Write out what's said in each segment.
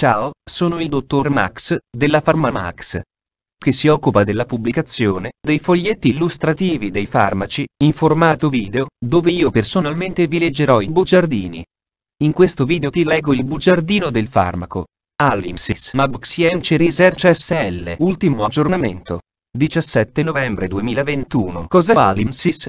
Ciao, sono il dottor Max, della PharmaMax, che si occupa della pubblicazione dei foglietti illustrativi dei farmaci, in formato video, dove io personalmente vi leggerò i bugiardini. In questo video ti leggo il bugiardino del farmaco. Alimsis Mabxienci Research SL Ultimo aggiornamento 17 novembre 2021 Cosa Alimsis?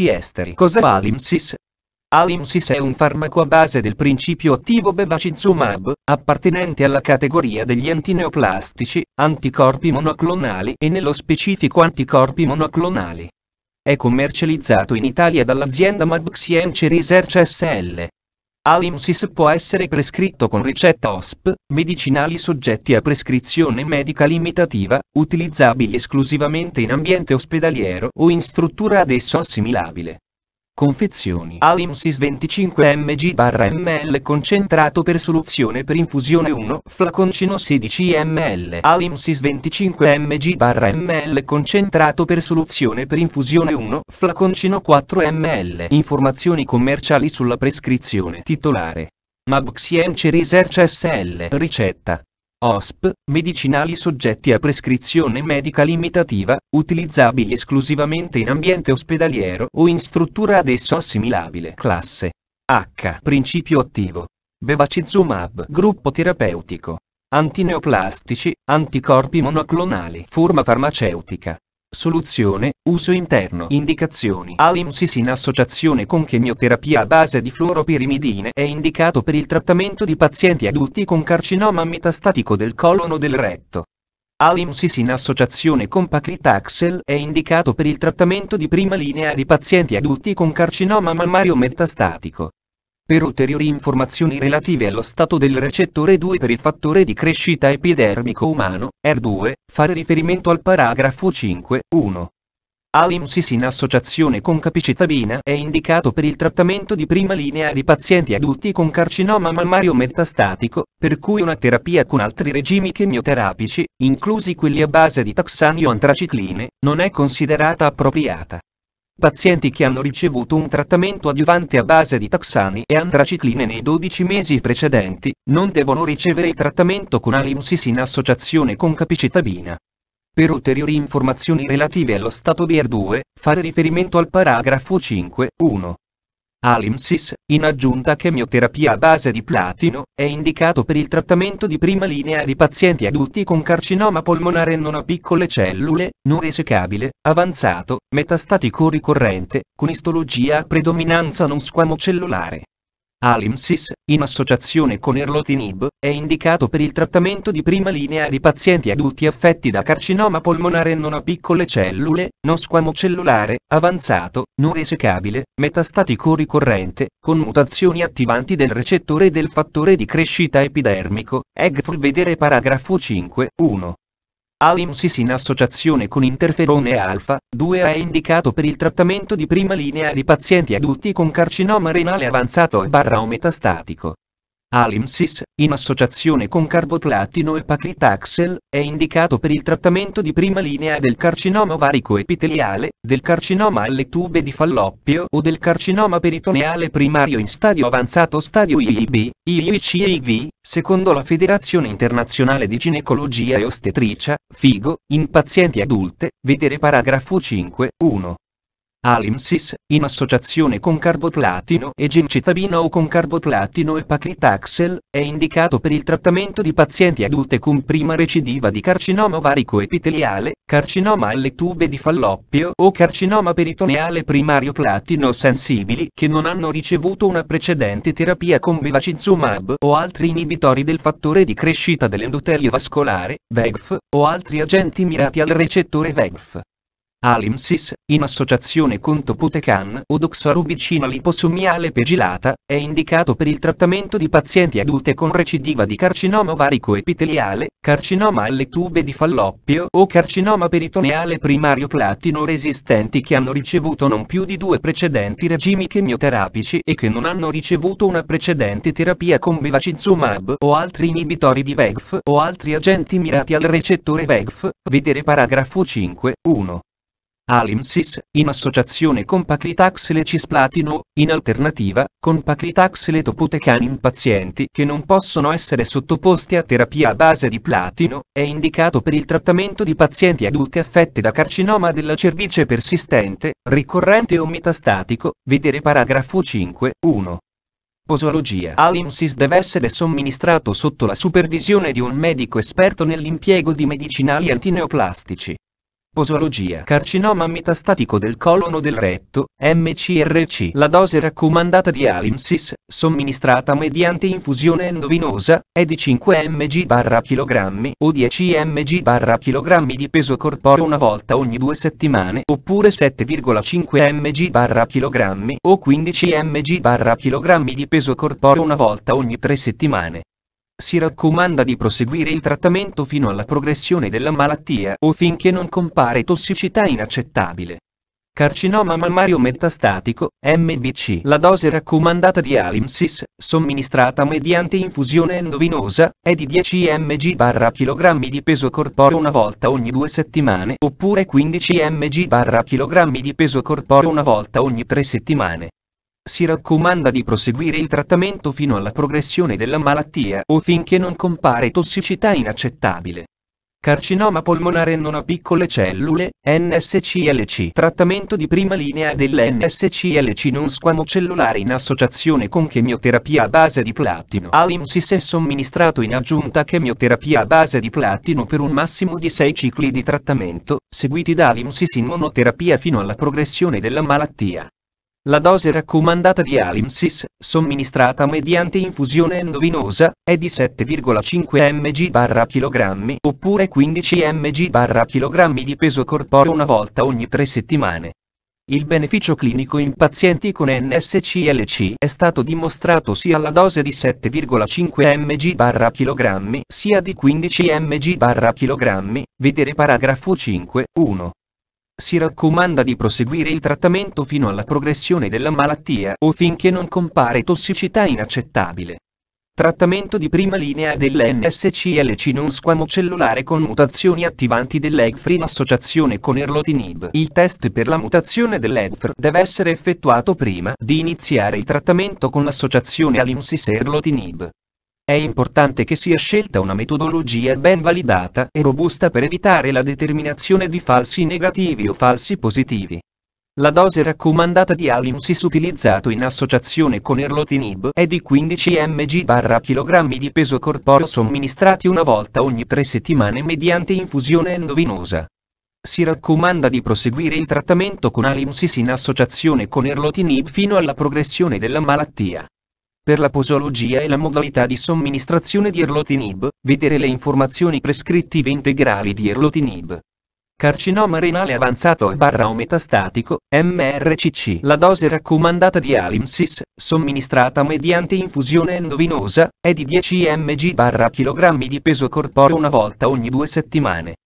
farmaci esteri. Cos'è Alimsis? Alimsis è un farmaco a base del principio attivo bevacizumab, appartenente alla categoria degli antineoplastici, anticorpi monoclonali e nello specifico anticorpi monoclonali. È commercializzato in Italia dall'azienda Mabxience Research SL. Alimsis può essere prescritto con ricetta OSP, medicinali soggetti a prescrizione medica limitativa, utilizzabili esclusivamente in ambiente ospedaliero o in struttura ad esso assimilabile confezioni Alimsis 25 mg ml concentrato per soluzione per infusione 1 flaconcino 16 ml Alimsis 25 mg ml concentrato per soluzione per infusione 1 flaconcino 4 ml informazioni commerciali sulla prescrizione titolare Mabxience Research SL ricetta OSP, medicinali soggetti a prescrizione medica limitativa, utilizzabili esclusivamente in ambiente ospedaliero o in struttura ad esso assimilabile. Classe H. Principio attivo. Bevacizumab. Gruppo terapeutico. Antineoplastici, anticorpi monoclonali. Forma farmaceutica. Soluzione, uso interno. Indicazioni. Alimsis in associazione con chemioterapia a base di fluoropirimidine è indicato per il trattamento di pazienti adulti con carcinoma metastatico del colon o del retto. Alimsis in associazione con paclitaxel è indicato per il trattamento di prima linea di pazienti adulti con carcinoma mammario metastatico. Per ulteriori informazioni relative allo stato del recettore 2 per il fattore di crescita epidermico umano, R2, fare riferimento al paragrafo 5.1. Alimsis in associazione con capicitabina è indicato per il trattamento di prima linea di pazienti adulti con carcinoma mammario metastatico, per cui una terapia con altri regimi chemioterapici, inclusi quelli a base di taxani o antracicline, non è considerata appropriata. Pazienti che hanno ricevuto un trattamento adiuvante a base di taxani e antracicline nei 12 mesi precedenti, non devono ricevere il trattamento con Aliumsis in associazione con capicitabina. Per ulteriori informazioni relative allo stato BR2, fare riferimento al paragrafo 5.1. Alimsis, in aggiunta a chemioterapia a base di platino, è indicato per il trattamento di prima linea di pazienti adulti con carcinoma polmonare non a piccole cellule, non resecabile, avanzato, metastatico ricorrente, con istologia a predominanza non squamocellulare. Alimsis, in associazione con Erlotinib, è indicato per il trattamento di prima linea di pazienti adulti affetti da carcinoma polmonare non a piccole cellule, non squamocellulare, avanzato, non resecabile, metastatico ricorrente, con mutazioni attivanti del recettore e del fattore di crescita epidermico, EGFR vedere paragrafo 5, 1. Alimsis in associazione con interferone alfa, 2 è indicato per il trattamento di prima linea di pazienti adulti con carcinoma renale avanzato e barra o metastatico. Alimsis, in associazione con carboplatino e paclitaxel, è indicato per il trattamento di prima linea del carcinoma ovarico epiteliale, del carcinoma alle tube di Falloppio o del carcinoma peritoneale primario in stadio avanzato stadio IIB, IICIV, secondo la Federazione Internazionale di Ginecologia e Ostetricia, FIGO, in pazienti adulte, vedere paragrafo 5, 1. Alimsis, in associazione con carboplatino e gencitabina o con carboplatino e paclitaxel, è indicato per il trattamento di pazienti adulte con prima recidiva di carcinoma ovarico epiteliale, carcinoma alle tube di falloppio o carcinoma peritoneale primario platino sensibili che non hanno ricevuto una precedente terapia con bevacizumab o altri inibitori del fattore di crescita dell'endotelio vascolare, VEGF, o altri agenti mirati al recettore VEGF. Alimsis, in associazione con Topotecan o doxorubicina liposomiale pegilata, è indicato per il trattamento di pazienti adulte con recidiva di carcinoma ovarico epiteliale, carcinoma alle tube di falloppio o carcinoma peritoneale primario platino resistenti che hanno ricevuto non più di due precedenti regimi chemioterapici e che non hanno ricevuto una precedente terapia con bevacizumab o altri inibitori di VEGF o altri agenti mirati al recettore VEGF, vedere paragrafo 5, 1. Alimsis, in associazione con Paclitaxel e cisplatino, in alternativa, con Paclitaxel e topotecan in pazienti che non possono essere sottoposti a terapia a base di platino, è indicato per il trattamento di pazienti adulti affetti da carcinoma della cervice persistente, ricorrente o metastatico, vedere paragrafo 5, 1. Posologia. Alimsis deve essere somministrato sotto la supervisione di un medico esperto nell'impiego di medicinali antineoplastici. Posologia carcinoma metastatico del colono del retto, MCRC. La dose raccomandata di Alimsis, somministrata mediante infusione endovinosa, è di 5 mg/kg o 10 mg/kg di peso corporeo una volta ogni due settimane, oppure 7,5 mg/kg o 15 mg/kg di peso corporeo una volta ogni tre settimane si raccomanda di proseguire il trattamento fino alla progressione della malattia o finché non compare tossicità inaccettabile. Carcinoma mammario metastatico, MBC. La dose raccomandata di Alimsis, somministrata mediante infusione endovinosa, è di 10 mg/kg di peso corporeo una volta ogni due settimane oppure 15 mg/kg di peso corporeo una volta ogni tre settimane si raccomanda di proseguire il trattamento fino alla progressione della malattia o finché non compare tossicità inaccettabile. Carcinoma polmonare non a piccole cellule, NSCLC. Trattamento di prima linea dell'NSCLC non squamocellulare in associazione con chemioterapia a base di platino. Alimsis è somministrato in aggiunta a chemioterapia a base di platino per un massimo di 6 cicli di trattamento, seguiti da Alimsis in monoterapia fino alla progressione della malattia. La dose raccomandata di Alimsis, somministrata mediante infusione endovinosa, è di 7,5 mg/kg barra oppure 15 mg/kg barra di peso corporeo una volta ogni tre settimane. Il beneficio clinico in pazienti con NSCLC è stato dimostrato sia alla dose di 7,5 mg/kg barra sia di 15 mg/kg, barra vedere paragrafo 5, 1 si raccomanda di proseguire il trattamento fino alla progressione della malattia o finché non compare tossicità inaccettabile. Trattamento di prima linea dell'NSCLC non squamocellulare con mutazioni attivanti dell'EGFR in associazione con erlotinib. Il test per la mutazione dell'EGFR deve essere effettuato prima di iniziare il trattamento con l'associazione all'Insis erlotinib. È importante che sia scelta una metodologia ben validata e robusta per evitare la determinazione di falsi negativi o falsi positivi. La dose raccomandata di Alinsis utilizzato in associazione con Erlotinib è di 15 mg/kg di peso corporeo somministrati una volta ogni tre settimane mediante infusione endovinosa. Si raccomanda di proseguire il trattamento con Alinsis in associazione con Erlotinib fino alla progressione della malattia per la posologia e la modalità di somministrazione di erlotinib, vedere le informazioni prescrittive integrali di erlotinib. Carcinoma renale avanzato e barra o metastatico, MRCC. La dose raccomandata di Alimsis, somministrata mediante infusione endovinosa, è di 10 mg barra kg di peso corporeo una volta ogni due settimane.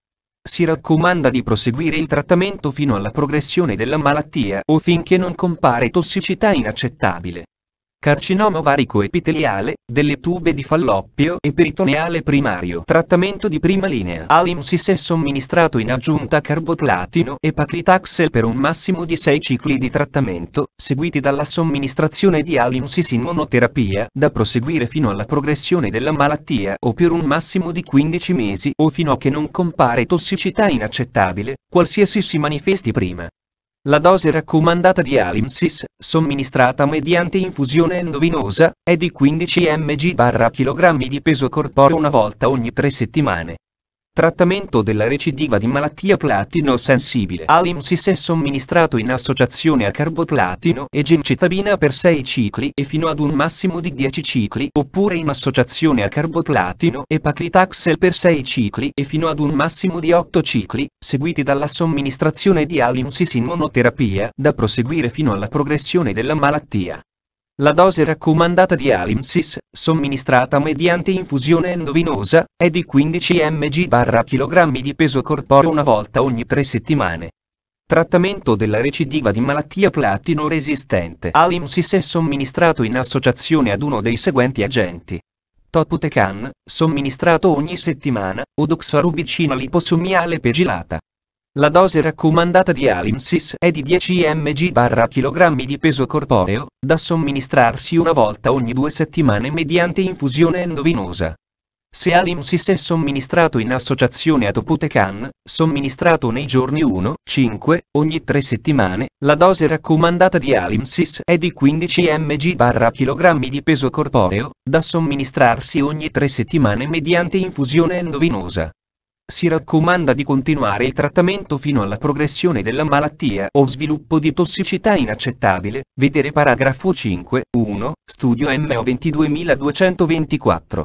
Si raccomanda di proseguire il trattamento fino alla progressione della malattia o finché non compare tossicità inaccettabile carcinoma ovarico epiteliale, delle tube di falloppio e peritoneale primario. Trattamento di prima linea. Alimsis è somministrato in aggiunta a carboplatino e paclitaxel per un massimo di 6 cicli di trattamento, seguiti dalla somministrazione di Alimsis in monoterapia, da proseguire fino alla progressione della malattia o per un massimo di 15 mesi o fino a che non compare tossicità inaccettabile, qualsiasi si manifesti prima. La dose raccomandata di Alimsis, somministrata mediante infusione endovinosa, è di 15 mg/kg di peso corporeo una volta ogni tre settimane. Trattamento della recidiva di malattia platino-sensibile. Alimsis è somministrato in associazione a carboplatino e gencitabina per 6 cicli e fino ad un massimo di 10 cicli, oppure in associazione a carboplatino e paclitaxel per 6 cicli e fino ad un massimo di 8 cicli, seguiti dalla somministrazione di Alimsis in monoterapia, da proseguire fino alla progressione della malattia. La dose raccomandata di Alimsis, somministrata mediante infusione endovinosa, è di 15 mg/kg di peso corporeo una volta ogni tre settimane. Trattamento della recidiva di malattia platino-resistente. Alimsis è somministrato in associazione ad uno dei seguenti agenti. Toputecan, somministrato ogni settimana, o doxorubicina liposomiale pegilata. La dose raccomandata di Alimsis è di 10 mg/kg di peso corporeo, da somministrarsi una volta ogni due settimane mediante infusione endovenosa. Se Alimsis è somministrato in associazione a Toputecan, somministrato nei giorni 1, 5, ogni 3 settimane, la dose raccomandata di Alimsis è di 15 mg/kg di peso corporeo, da somministrarsi ogni 3 settimane mediante infusione endovenosa si raccomanda di continuare il trattamento fino alla progressione della malattia o sviluppo di tossicità inaccettabile, vedere paragrafo 5, 1, studio MO 22224.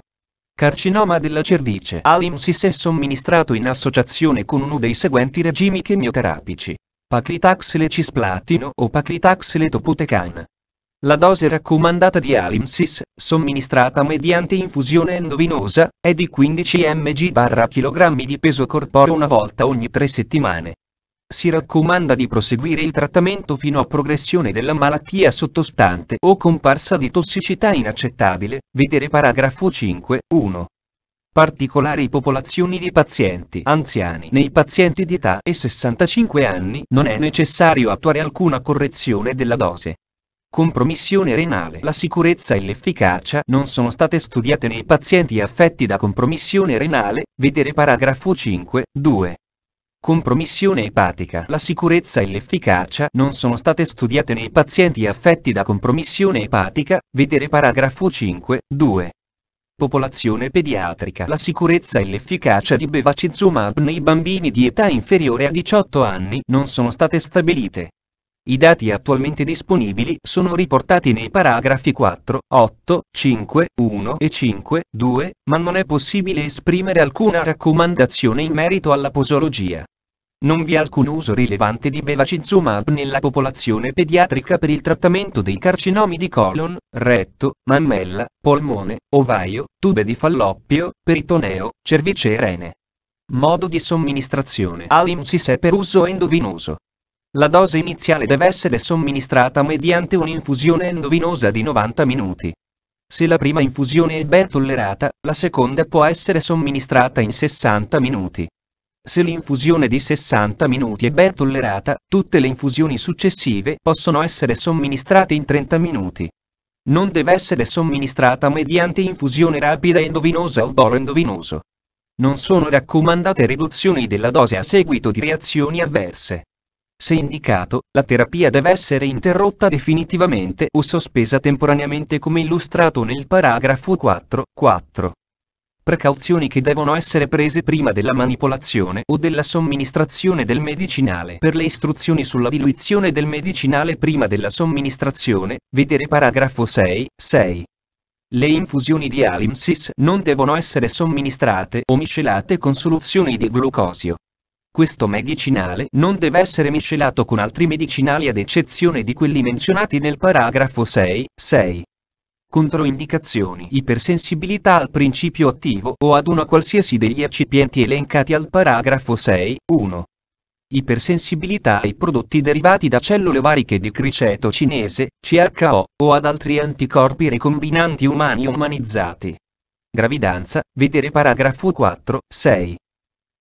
Carcinoma della cervice. Alimsis è somministrato in associazione con uno dei seguenti regimi chemioterapici. Paclitaxel cisplatino o Paclitaxel topotecan. La dose raccomandata di Alimsis, somministrata mediante infusione endovinosa, è di 15 mg/kg di peso corporeo una volta ogni tre settimane. Si raccomanda di proseguire il trattamento fino a progressione della malattia sottostante o comparsa di tossicità inaccettabile, vedere paragrafo 5, 1. Particolari popolazioni di pazienti anziani. Nei pazienti di età e 65 anni non è necessario attuare alcuna correzione della dose. Compromissione renale. La sicurezza e l'efficacia non sono state studiate nei pazienti affetti da compromissione renale, vedere paragrafo 5, 2. Compromissione epatica. La sicurezza e l'efficacia non sono state studiate nei pazienti affetti da compromissione epatica, vedere paragrafo 5, 2. Popolazione pediatrica. La sicurezza e l'efficacia di bevacizumab nei bambini di età inferiore a 18 anni non sono state stabilite. I dati attualmente disponibili sono riportati nei paragrafi 4, 8, 5, 1 e 5, 2, ma non è possibile esprimere alcuna raccomandazione in merito alla posologia. Non vi è alcun uso rilevante di bevacizumab nella popolazione pediatrica per il trattamento dei carcinomi di colon, retto, mammella, polmone, ovaio, tube di falloppio, peritoneo, cervice e rene. Modo di somministrazione Alimsis è per uso endovinoso. La dose iniziale deve essere somministrata mediante un'infusione endovinosa di 90 minuti. Se la prima infusione è ben tollerata, la seconda può essere somministrata in 60 minuti. Se l'infusione di 60 minuti è ben tollerata, tutte le infusioni successive possono essere somministrate in 30 minuti. Non deve essere somministrata mediante infusione rapida endovinosa o bolo endovinoso. Non sono raccomandate riduzioni della dose a seguito di reazioni avverse. Se indicato, la terapia deve essere interrotta definitivamente o sospesa temporaneamente come illustrato nel paragrafo 4.4. Precauzioni che devono essere prese prima della manipolazione o della somministrazione del medicinale. Per le istruzioni sulla diluizione del medicinale prima della somministrazione, vedere paragrafo 6.6. Le infusioni di Alimsis non devono essere somministrate o miscelate con soluzioni di glucosio. Questo medicinale non deve essere miscelato con altri medicinali ad eccezione di quelli menzionati nel paragrafo 6, 6. Controindicazioni Ipersensibilità al principio attivo o ad uno qualsiasi degli eccipienti elencati al paragrafo 6, 1. Ipersensibilità ai prodotti derivati da cellule ovariche di criceto cinese, CHO, o ad altri anticorpi recombinanti umani umanizzati. Gravidanza, vedere paragrafo 4, 6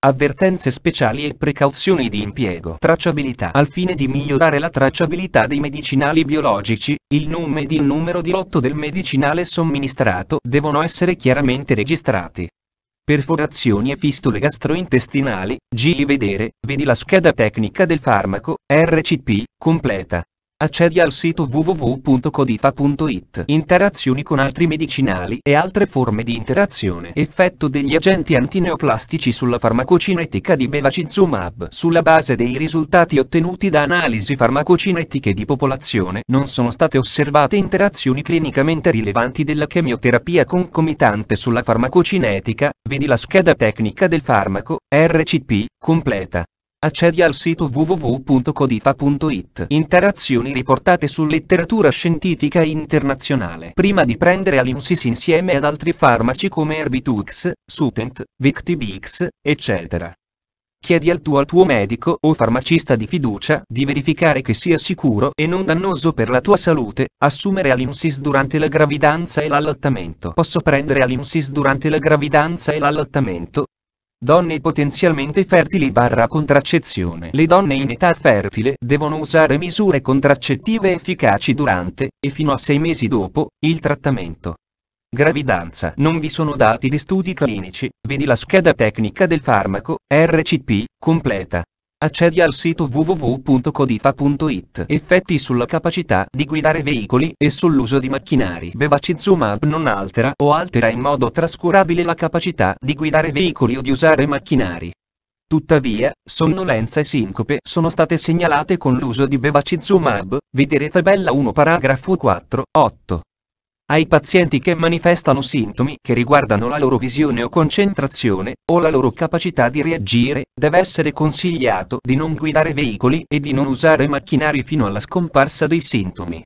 avvertenze speciali e precauzioni di impiego. Tracciabilità. Al fine di migliorare la tracciabilità dei medicinali biologici, il nome ed il numero di lotto del medicinale somministrato devono essere chiaramente registrati. Perforazioni e fistole gastrointestinali, giri vedere, vedi la scheda tecnica del farmaco, RCP, completa. Accedi al sito www.codifa.it. Interazioni con altri medicinali e altre forme di interazione. Effetto degli agenti antineoplastici sulla farmacocinetica di Bevacizumab. Sulla base dei risultati ottenuti da analisi farmacocinetiche di popolazione, non sono state osservate interazioni clinicamente rilevanti della chemioterapia concomitante sulla farmacocinetica. Vedi la scheda tecnica del farmaco, RCP, completa accedi al sito www.codifa.it. Interazioni riportate su letteratura scientifica internazionale. Prima di prendere Alinsis insieme ad altri farmaci come Erbitux, Sutent, Victibix, eccetera. Chiedi al tuo, al tuo medico o farmacista di fiducia di verificare che sia sicuro e non dannoso per la tua salute assumere Alinsis durante la gravidanza e l'allattamento. Posso prendere Alinsis durante la gravidanza e l'allattamento? Donne potenzialmente fertili barra contraccezione. Le donne in età fertile devono usare misure contraccettive efficaci durante, e fino a sei mesi dopo, il trattamento. Gravidanza. Non vi sono dati di studi clinici, vedi la scheda tecnica del farmaco, RCP, completa. Accedi al sito www.codifa.it. Effetti sulla capacità di guidare veicoli e sull'uso di macchinari. Bevaci non altera o altera in modo trascurabile la capacità di guidare veicoli o di usare macchinari. Tuttavia, sonnolenza e sincope sono state segnalate con l'uso di Bevacizumab, vedere tabella 1 paragrafo 4, 8 ai pazienti che manifestano sintomi che riguardano la loro visione o concentrazione, o la loro capacità di reagire, deve essere consigliato di non guidare veicoli e di non usare macchinari fino alla scomparsa dei sintomi.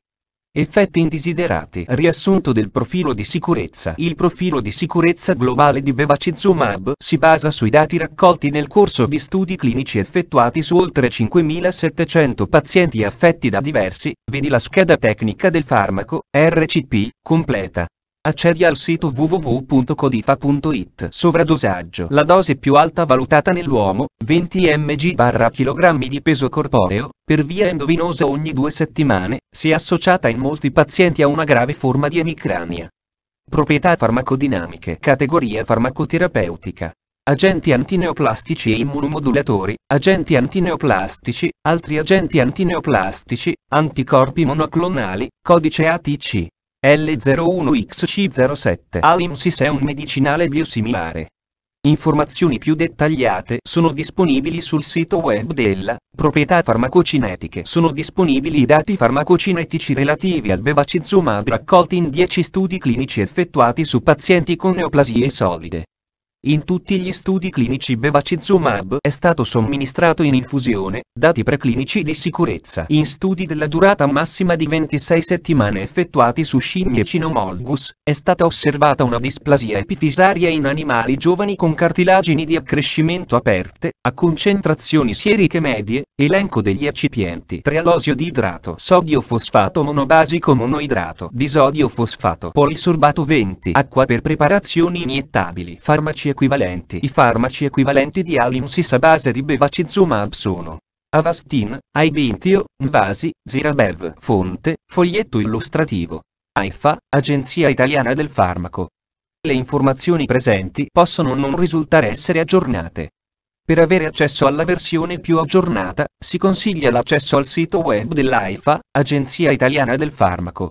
Effetti indesiderati. Riassunto del profilo di sicurezza. Il profilo di sicurezza globale di bevacizumab si basa sui dati raccolti nel corso di studi clinici effettuati su oltre 5.700 pazienti affetti da diversi, vedi la scheda tecnica del farmaco, RCP, completa, Accedi al sito www.codifa.it. Sovradosaggio. La dose più alta valutata nell'uomo, 20 mg/kg barra di peso corporeo, per via endovinosa ogni due settimane, si è associata in molti pazienti a una grave forma di emicrania. Proprietà farmacodinamiche. Categoria farmacoterapeutica. Agenti antineoplastici e immunomodulatori, agenti antineoplastici, altri agenti antineoplastici, anticorpi monoclonali, codice ATC. L01XC07 Alimsis è un medicinale biosimilare. Informazioni più dettagliate sono disponibili sul sito web della Proprietà farmacocinetiche. Sono disponibili i dati farmacocinetici relativi al bevacizumab raccolti in 10 studi clinici effettuati su pazienti con neoplasie solide. In tutti gli studi clinici bevacizumab è stato somministrato in infusione, dati preclinici di sicurezza. In studi della durata massima di 26 settimane effettuati su scimmie cinomolgus, è stata osservata una displasia epifisaria in animali giovani con cartilagini di accrescimento aperte, a concentrazioni sieriche medie, elenco degli eccipienti. Trialosio di idrato, sodio fosfato monobasico monoidrato, disodio fosfato, polisorbato 20, acqua per preparazioni iniettabili, farmacie equivalenti. I farmaci equivalenti di Alimsis a base di bevacizumab sono Avastin, Aibintio, Nvasi, Zirabev. Fonte, foglietto illustrativo. AIFA, Agenzia Italiana del Farmaco. Le informazioni presenti possono non risultare essere aggiornate. Per avere accesso alla versione più aggiornata, si consiglia l'accesso al sito web dell'AIFA, Agenzia Italiana del Farmaco.